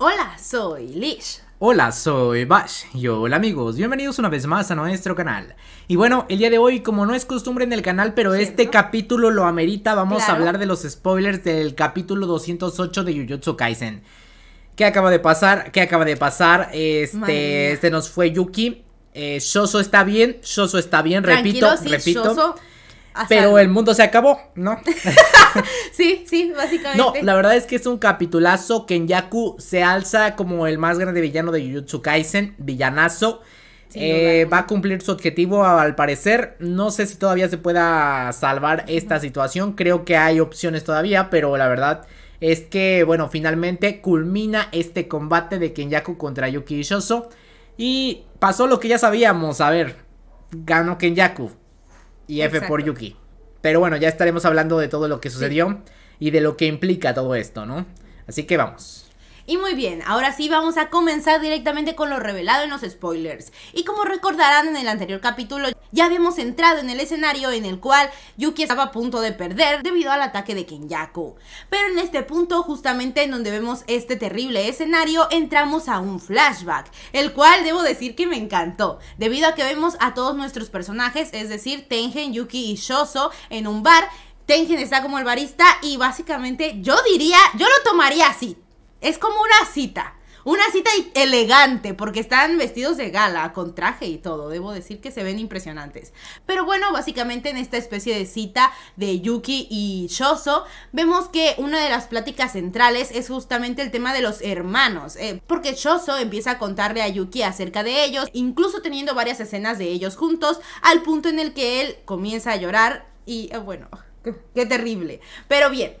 Hola, soy Lish. Hola, soy Bash. Y hola amigos, bienvenidos una vez más a nuestro canal. Y bueno, el día de hoy, como no es costumbre en el canal, pero este capítulo lo amerita, vamos a hablar de los spoilers del capítulo 208 de Jujutsu Kaisen. ¿Qué acaba de pasar? ¿Qué acaba de pasar? Este, se nos fue Yuki. Eh, Shoso está bien, Shoso está bien, repito, repito. Shoso pero el mundo se acabó, ¿no? sí, sí, básicamente. No, la verdad es que es un capitulazo. Kenyaku se alza como el más grande villano de Jujutsu Kaisen, villanazo. Eh, va a cumplir su objetivo al parecer. No sé si todavía se pueda salvar esta situación. Creo que hay opciones todavía, pero la verdad es que, bueno, finalmente culmina este combate de Kenyaku contra Yuki Ishoso. Y pasó lo que ya sabíamos. A ver, ganó Kenyaku y F por Yuki. Pero bueno, ya estaremos hablando de todo lo que sucedió y de lo que implica todo esto, ¿no? Así que vamos. Y muy bien, ahora sí vamos a comenzar directamente con lo revelado en los spoilers. Y como recordarán en el anterior capítulo, ya habíamos entrado en el escenario en el cual Yuki estaba a punto de perder debido al ataque de Kenyaku. Pero en este punto, justamente en donde vemos este terrible escenario, entramos a un flashback, el cual debo decir que me encantó, debido a que vemos a todos nuestros personajes, es decir, Tengen, Yuki y Shoso, en un bar. Tengen está como el barista y básicamente yo diría, yo lo tomaría así, es como una cita. Una cita elegante, porque están vestidos de gala, con traje y todo. Debo decir que se ven impresionantes. Pero bueno, básicamente en esta especie de cita de Yuki y Shoso, vemos que una de las pláticas centrales es justamente el tema de los hermanos. Eh, porque Shoso empieza a contarle a Yuki acerca de ellos, incluso teniendo varias escenas de ellos juntos, al punto en el que él comienza a llorar. Y eh, bueno, qué terrible. Pero bien.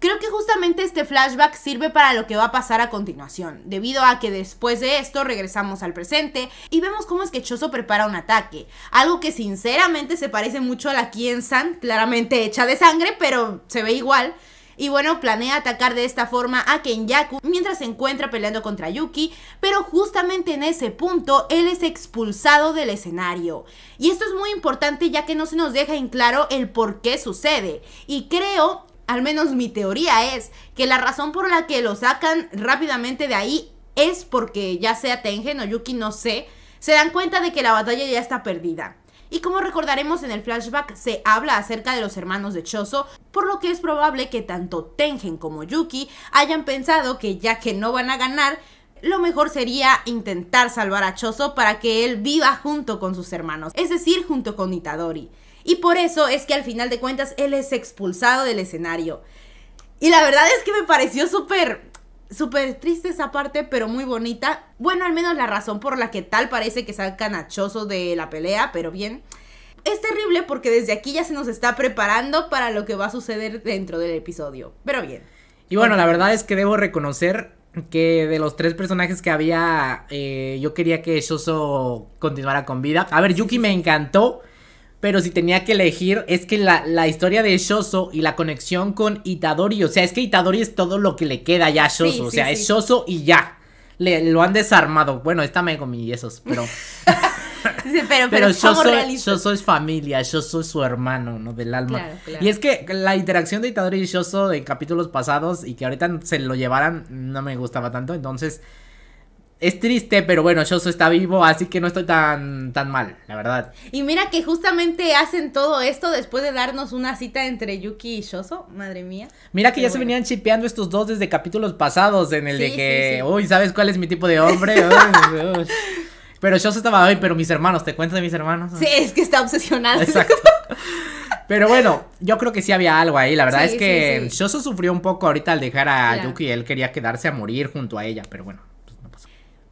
Creo que justamente este flashback sirve para lo que va a pasar a continuación, debido a que después de esto regresamos al presente y vemos cómo es que Choso prepara un ataque, algo que sinceramente se parece mucho a la Kien-san, claramente hecha de sangre, pero se ve igual. Y bueno, planea atacar de esta forma a Kenyaku mientras se encuentra peleando contra Yuki, pero justamente en ese punto él es expulsado del escenario. Y esto es muy importante ya que no se nos deja en claro el por qué sucede. Y creo al menos mi teoría es que la razón por la que lo sacan rápidamente de ahí es porque ya sea Tengen o Yuki, no sé, se dan cuenta de que la batalla ya está perdida. Y como recordaremos en el flashback, se habla acerca de los hermanos de Chozo, por lo que es probable que tanto Tengen como Yuki hayan pensado que ya que no van a ganar, lo mejor sería intentar salvar a Chozo para que él viva junto con sus hermanos, es decir, junto con Itadori y por eso es que al final de cuentas él es expulsado del escenario. Y la verdad es que me pareció súper súper triste esa parte, pero muy bonita. Bueno, al menos la razón por la que tal parece que sacan a de la pelea, pero bien. Es terrible porque desde aquí ya se nos está preparando para lo que va a suceder dentro del episodio, pero bien. Y bueno, la verdad es que debo reconocer que de los tres personajes que había, eh, yo quería que Shoso continuara con vida. A ver, Yuki me encantó. Pero si tenía que elegir, es que la, la, historia de Shoso y la conexión con Itadori, o sea, es que Itadori es todo lo que le queda ya a Shoso, o sea, es Shoso y ya. Le, lo han desarmado. Bueno, está medio y esos, pero. pero, pero, pero Shoso, Shoso, es familia, Shoso es su hermano, ¿no? Del alma. Y es que la interacción de Itadori y Shoso en capítulos pasados y que ahorita se lo llevaran, no me gustaba tanto, entonces es triste, pero bueno, Shoso está vivo, así que no estoy tan, tan mal, la verdad. Y mira que justamente hacen todo esto después de darnos una cita entre Yuki y Shoso, madre mía. Mira que ya se venían chipeando estos dos desde capítulos pasados, en el de que, uy, ¿sabes cuál es mi tipo de hombre? Pero Shoso estaba, hoy, pero mis hermanos, ¿te cuentas de mis hermanos? Sí, es que está obsesionado. Exacto. Pero bueno, yo creo que sí había algo ahí. La verdad es que Shoso sufrió un poco ahorita al dejar a Yuki. Él quería quedarse a morir junto a ella, pero bueno,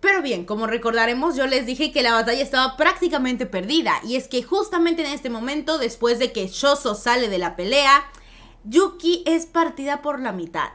pero bien, como recordaremos, yo les dije que la batalla estaba prácticamente perdida, y es que justamente en este momento, después de que Shoso sale de la pelea, Yuki es partida por la mitad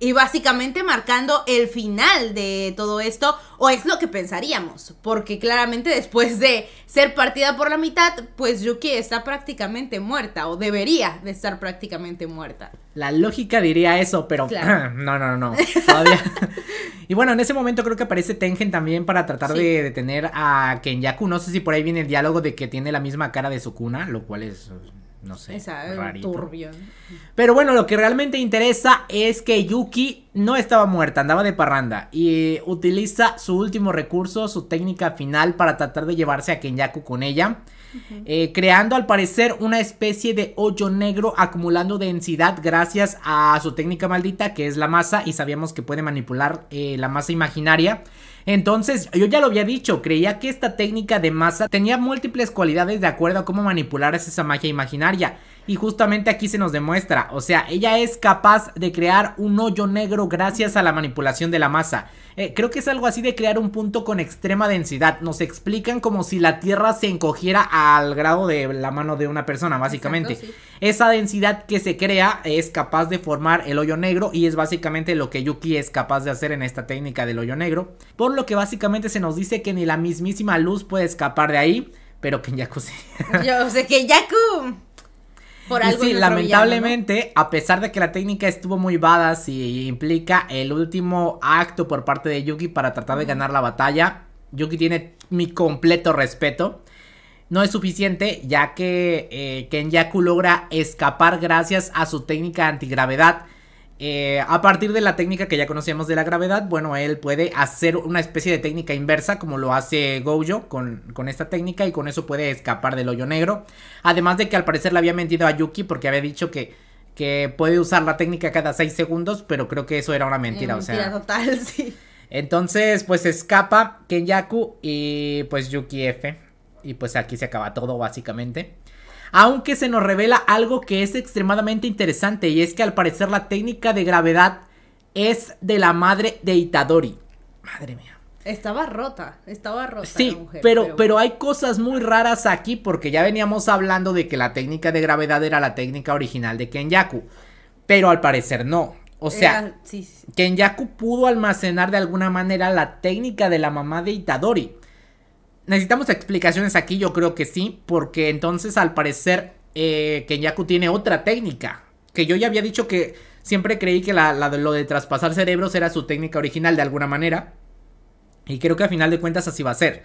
y básicamente marcando el final de todo esto, o es lo que pensaríamos, porque claramente después de ser partida por la mitad, pues Yuki está prácticamente muerta, o debería de estar prácticamente muerta. La lógica diría eso, pero ah, no, no, no, todavía. y bueno, en ese momento creo que aparece Tengen también para tratar de detener a Kenyaku, no sé si por ahí viene el diálogo de que tiene la misma cara de su cuna, lo cual es no sé, turbio. Pero bueno, lo que realmente interesa es que Yuki no estaba muerta, andaba de parranda y utiliza su último recurso, su técnica final para tratar de llevarse a Kenyaku con ella. Eh, creando al parecer una especie de hoyo negro acumulando densidad gracias a su técnica maldita que es la masa y sabíamos que puede manipular eh, la masa imaginaria entonces, yo ya lo había dicho, creía que esta técnica de masa tenía múltiples cualidades de acuerdo a cómo manipular esa magia imaginaria y justamente aquí se nos demuestra, o sea, ella es capaz de crear un hoyo negro gracias a la manipulación de la masa. Eh, creo que es algo así de crear un punto con extrema densidad. Nos explican como si la Tierra se encogiera al grado de la mano de una persona, básicamente. Esa densidad que se crea es capaz de formar el hoyo negro y es básicamente lo que Yuki es capaz de hacer en esta técnica del hoyo negro. Por lo que básicamente se nos dice que ni la mismísima luz puede escapar de ahí, pero que sí. Yo sé que Yaku sí, lamentablemente, a pesar de que la técnica estuvo muy badass y implica el último acto por parte de Yuki para tratar de ganar la batalla, Yuki tiene mi completo respeto. No es suficiente, ya que eh, Kenyaku logra escapar gracias a su técnica antigravedad eh, a partir de la técnica que ya conocíamos de la gravedad, bueno, él puede hacer una especie de técnica inversa como lo hace Gojo con, esta técnica y con eso puede escapar del hoyo negro. Además de que al parecer le había mentido a Yuki porque había dicho que, que puede usar la técnica cada 6 segundos, pero creo que eso era una mentira, mentira total, sí. Entonces, pues escapa Kenyaku y pues Yuki F. Y pues aquí se acaba todo básicamente aunque se nos revela algo que es extremadamente interesante y es que al parecer la técnica de gravedad es de la madre de Itadori. Madre mía. Estaba rota, estaba rota. Sí, pero, pero, hay cosas muy raras aquí porque ya veníamos hablando de que la técnica de gravedad era la técnica original de Kenyaku, pero al parecer no. O sea, Kenyaku pudo almacenar de alguna manera la técnica de la mamá de Itadori necesitamos explicaciones aquí, yo creo que sí, porque entonces al parecer eh, Kenyaku tiene otra técnica. Que yo ya había dicho que siempre creí que la, lo de traspasar cerebros era su técnica original de alguna manera. Y creo que a final de cuentas así va a ser.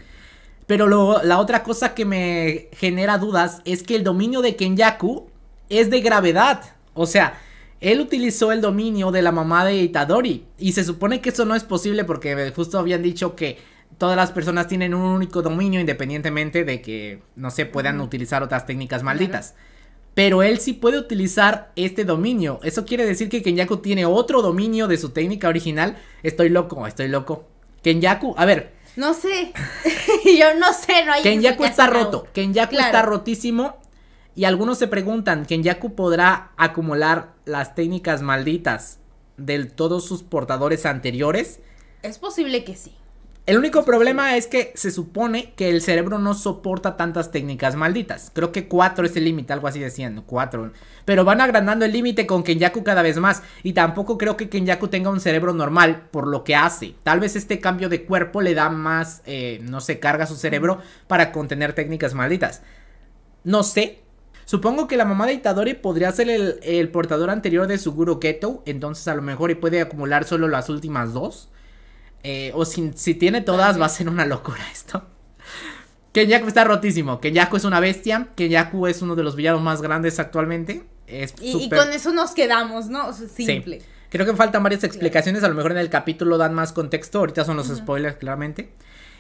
Pero la otra cosa que me genera dudas es que el dominio de Kenyaku es de gravedad. O sea, él utilizó el dominio de la mamá de Itadori. Y se supone que eso no es posible porque justo habían dicho que todas las personas tienen un único dominio independientemente de que no se puedan utilizar otras técnicas malditas. Pero él sí puede utilizar este dominio. Eso quiere decir que Kenyaku tiene otro dominio de su técnica original. Estoy loco, estoy loco. Kenyaku, a ver. No sé. Yo no sé, no hay Kenyaku está roto. Kenyaku está rotísimo. Y algunos se preguntan, ¿Kenyaku podrá acumular las técnicas malditas de todos sus portadores anteriores? Es posible que sí. El único problema es que se supone que el cerebro no soporta tantas técnicas malditas. Creo que cuatro es el límite, algo así decían, cuatro. Pero van agrandando el límite con Kenjaku cada vez más. Y tampoco creo que Kenyaku tenga un cerebro normal por lo que hace. Tal vez este cambio de cuerpo le da más, eh, no sé, carga a su cerebro para contener técnicas malditas. No sé. Supongo que la mamá de Itadori podría ser el, portador anterior de Suguro Keto. Entonces a lo mejor y puede acumular solo las últimas dos. Eh, o si, tiene todas, va a ser una locura esto. Kenyaku está rotísimo. Kenyaku es una bestia. Kenyaku es uno de los villanos más grandes actualmente. y, con eso nos quedamos, ¿no? simple. Creo que faltan varias explicaciones. A lo mejor en el capítulo dan más contexto. Ahorita son los spoilers, claramente.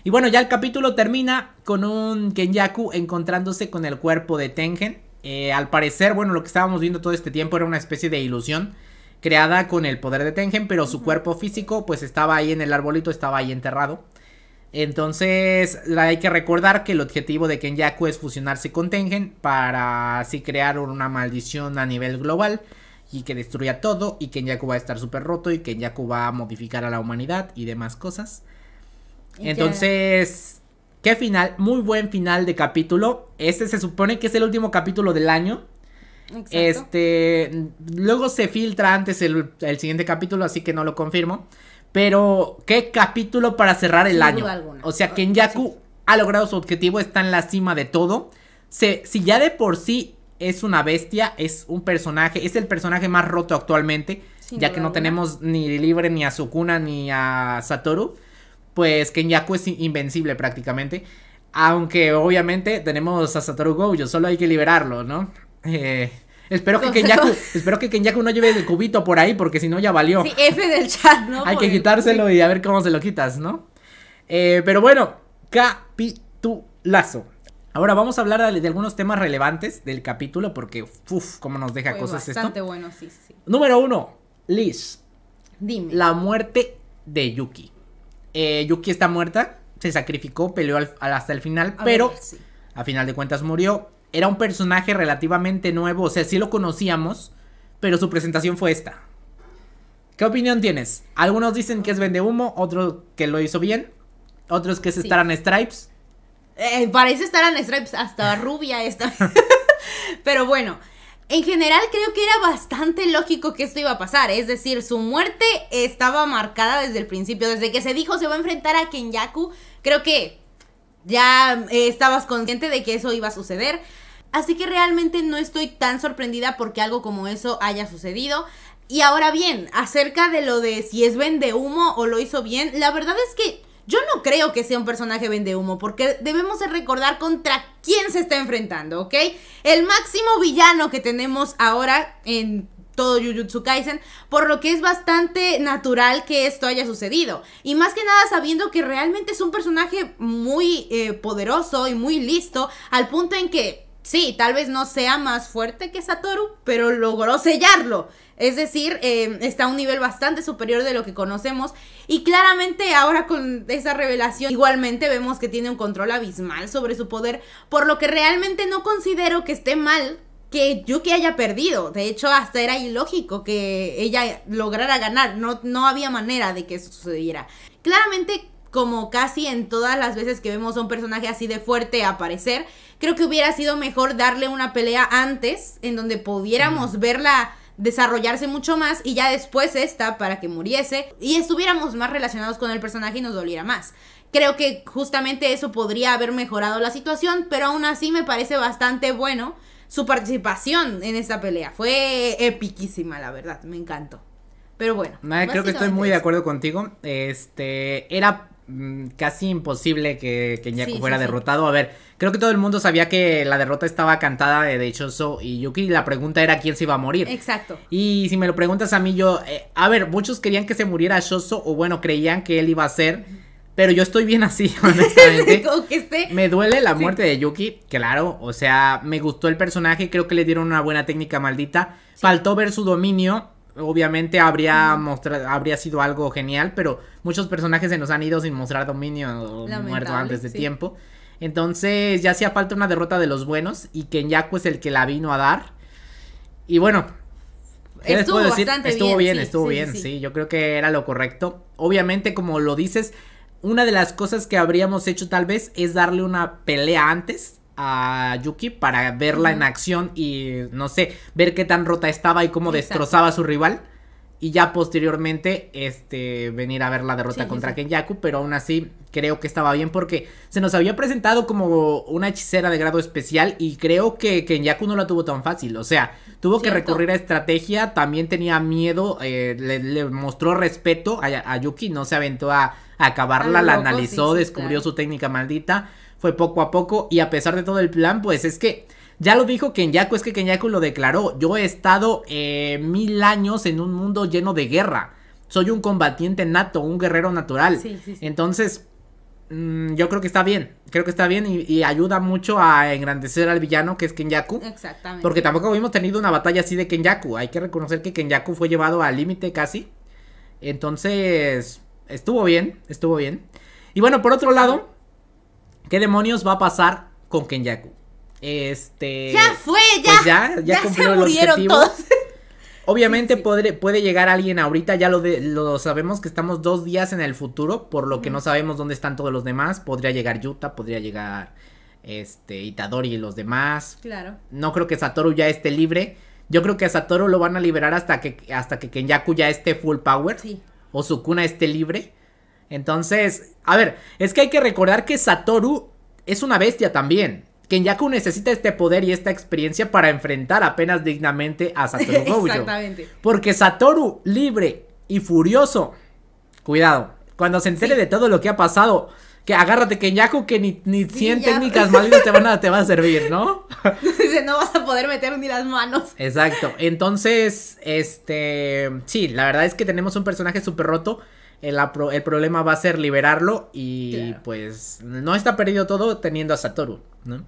Y bueno, ya el capítulo termina con un Kenyaku encontrándose con el cuerpo de Tengen. Eh, al parecer, bueno, lo que estábamos viendo todo este tiempo era una especie de ilusión creada con el poder de Tengen, pero su cuerpo físico pues estaba ahí en el arbolito, estaba ahí enterrado. Entonces hay que recordar que el objetivo de Kenyaku es fusionarse con Tengen para así crear una maldición a nivel global y que destruya todo y Kenyaku va a estar súper roto y Kenyaku va a modificar a la humanidad y demás cosas. Entonces, qué final, muy buen final de capítulo. Este se supone que es el último capítulo del año. Este, luego se filtra antes el, siguiente capítulo, así que no lo confirmo. Pero, ¿qué capítulo para cerrar el año? O sea, que ah, ha logrado su objetivo, está en la cima de todo. Se, si ya de por sí es una bestia, es un personaje, es el personaje más roto actualmente, ya que no tenemos ni libre ni a Sukuna ni a Satoru, pues Kenyaku es invencible prácticamente. Aunque obviamente tenemos a Satoru Gojo, solo hay que liberarlo, ¿no? Eh, espero, que Kenyaku, espero que no lleve el cubito por ahí porque si no ya valió. Sí, F del chat, ¿no? Hay que quitárselo y a ver cómo se lo quitas, ¿no? Eh, pero bueno, capitulazo. Ahora vamos a hablar de, algunos temas relevantes del capítulo porque, uff, cómo nos deja cosas bastante bueno, sí, sí. Número uno, Liz. Dime. La muerte de Yuki. Eh, Yuki está muerta, se sacrificó, peleó hasta el final, pero a final de cuentas murió era un personaje relativamente nuevo, o sea, sí lo conocíamos, pero su presentación fue esta. ¿Qué opinión tienes? Algunos dicen que es vende humo, otros que lo hizo bien, otros que es sí. Stripes. Eh, parece Star Stripes, hasta rubia esta. pero bueno, en general creo que era bastante lógico que esto iba a pasar, es decir, su muerte estaba marcada desde el principio, desde que se dijo se va a enfrentar a Kenyaku, creo que ya eh, estabas consciente de que eso iba a suceder. Así que realmente no estoy tan sorprendida porque algo como eso haya sucedido. Y ahora bien, acerca de lo de si es vende humo o lo hizo bien, la verdad es que yo no creo que sea un personaje vende humo, porque debemos recordar contra quién se está enfrentando, ¿ok? El máximo villano que tenemos ahora en todo Jujutsu Kaisen, por lo que es bastante natural que esto haya sucedido. Y más que nada sabiendo que realmente es un personaje muy eh, poderoso y muy listo, al punto en que sí, tal vez no sea más fuerte que Satoru, pero logró sellarlo. Es decir, em, está a un nivel bastante superior de lo que conocemos. Y claramente ahora con esa revelación igualmente vemos que tiene un control abismal sobre su poder, por lo que realmente no considero que esté mal que Yuki haya perdido. De hecho, hasta era ilógico que ella lograra ganar. No, no había manera de que eso sucediera. Claramente como casi en todas las veces que vemos a un personaje así de fuerte aparecer. Creo que hubiera sido mejor darle una pelea antes, en donde pudiéramos verla desarrollarse mucho más y ya después esta para que muriese y estuviéramos más relacionados con el personaje y nos doliera más. Creo que justamente eso podría haber mejorado la situación, pero aún así me parece bastante bueno su participación en esta pelea. Fue epiquísima, la verdad, me encantó. Pero bueno. creo que estoy muy de acuerdo contigo. Este, era Mm, casi imposible que, que fuera derrotado. A ver, creo que todo el mundo sabía que la derrota estaba cantada de Shoso y Yuki. La pregunta era quién se iba a morir. Exacto. Y si me lo preguntas a mí, yo. Eh, a ver, muchos querían que se muriera Shoso, o bueno, creían que él iba a ser. Pero yo estoy bien así, honestamente. Me duele la muerte de Yuki, claro. O sea, me gustó el personaje. Creo que le dieron una buena técnica maldita. Faltó ver su dominio obviamente habría, mostrado habría sido algo genial, pero muchos personajes se nos han ido sin mostrar dominio o muerto antes de tiempo. Entonces ya hacía falta una derrota de los buenos y Kenyaku es el que la vino a dar. Y bueno, estuvo les Estuvo bien, estuvo bien, sí. Yo creo que era lo correcto. Obviamente, como lo dices, una de las cosas que habríamos hecho tal vez es darle una pelea antes a Yuki para verla en acción y no sé, ver qué tan rota estaba y cómo destrozaba a su rival. Y ya posteriormente, este, venir a ver la derrota contra Kenyaku, pero aún así creo que estaba bien porque se nos había presentado como una hechicera de grado especial y creo que Kenyaku no la tuvo tan fácil. O sea, tuvo que recurrir a estrategia, también tenía miedo, eh, le, mostró respeto a, Yuki, no se aventó a, acabarla, la analizó, descubrió su técnica maldita fue poco a poco y a pesar de todo el plan, pues es que... Ya lo dijo Kenyaku, es que Kenyaku lo declaró. Yo he estado eh, mil años en un mundo lleno de guerra. Soy un combatiente nato, un guerrero natural. Entonces, mm, yo creo que está bien. Creo que está bien y, ayuda mucho a engrandecer al villano que es Kenyaku. Exactamente. Porque tampoco hemos tenido una batalla así de Kenyaku. Hay que reconocer que Kenyaku fue llevado al límite casi. Entonces, estuvo bien, estuvo bien. Y bueno, por otro lado, ¿Qué demonios va a pasar con Kenyaku? Este. Ya fue, ya. ya, se murieron Todos. Obviamente Puede, llegar alguien ahorita, ya lo, lo sabemos que estamos dos días en el futuro, por lo que no sabemos dónde están todos los demás. Podría llegar Yuta, podría llegar este Itadori y los demás. Claro. No creo que Satoru ya esté libre. Yo creo que a Satoru lo van a liberar hasta que, hasta que Kenyaku ya esté full power. Sí. O Sukuna esté libre. Entonces, a ver, es que hay que recordar que Satoru es una bestia también. Kenyaku necesita este poder y esta experiencia para enfrentar apenas dignamente a Satoru Gojo. Exactamente. Porque Satoru, libre y furioso, cuidado, cuando se entere de todo lo que ha pasado, que agárrate Kenyaku que ni, ni 100 técnicas malditas te van a, te va a servir, ¿no? Dice, no vas a poder meter ni las manos. Exacto. Entonces, este, sí, la verdad es que tenemos un personaje súper roto el, problema va a ser liberarlo y pues no está perdido todo teniendo a Satoru, ¿no?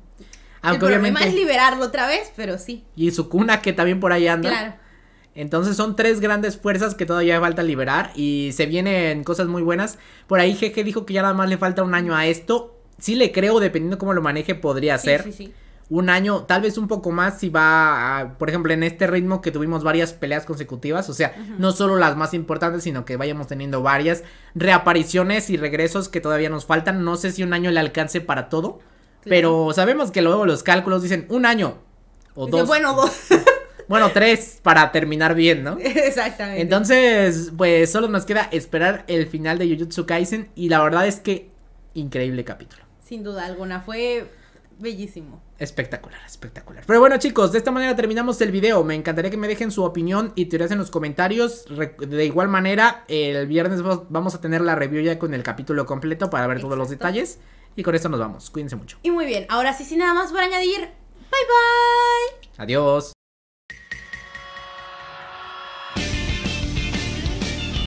Aunque el problema es liberarlo otra vez, pero sí. Y cuna, que también por ahí anda. Claro. Entonces son tres grandes fuerzas que todavía falta liberar y se vienen cosas muy buenas. Por ahí Jeje dijo que ya nada más le falta un año a esto. Sí le creo, dependiendo cómo lo maneje, podría ser. Sí, sí un año, tal vez un poco más si va, por ejemplo, en este ritmo que tuvimos varias peleas consecutivas, o sea, no solo las más importantes, sino que vayamos teniendo varias reapariciones y regresos que todavía nos faltan. No sé si un año le alcance para todo, pero sabemos que luego los cálculos dicen un año o dos. Bueno, dos. bueno, tres para terminar bien, ¿no? Exactamente. Entonces, pues solo nos queda esperar el final de Jujutsu Kaisen y la verdad es que increíble capítulo. Sin duda alguna, fue Bellísimo. Espectacular, espectacular. Pero bueno, chicos, de esta manera terminamos el video. Me encantaría que me dejen su opinión y teorías en los comentarios. De igual manera, el viernes vamos a tener la review ya con el capítulo completo para ver todos los detalles. Y con esto nos vamos. Cuídense mucho. Y muy bien, ahora sí, sin nada más por añadir. Bye bye. Adiós.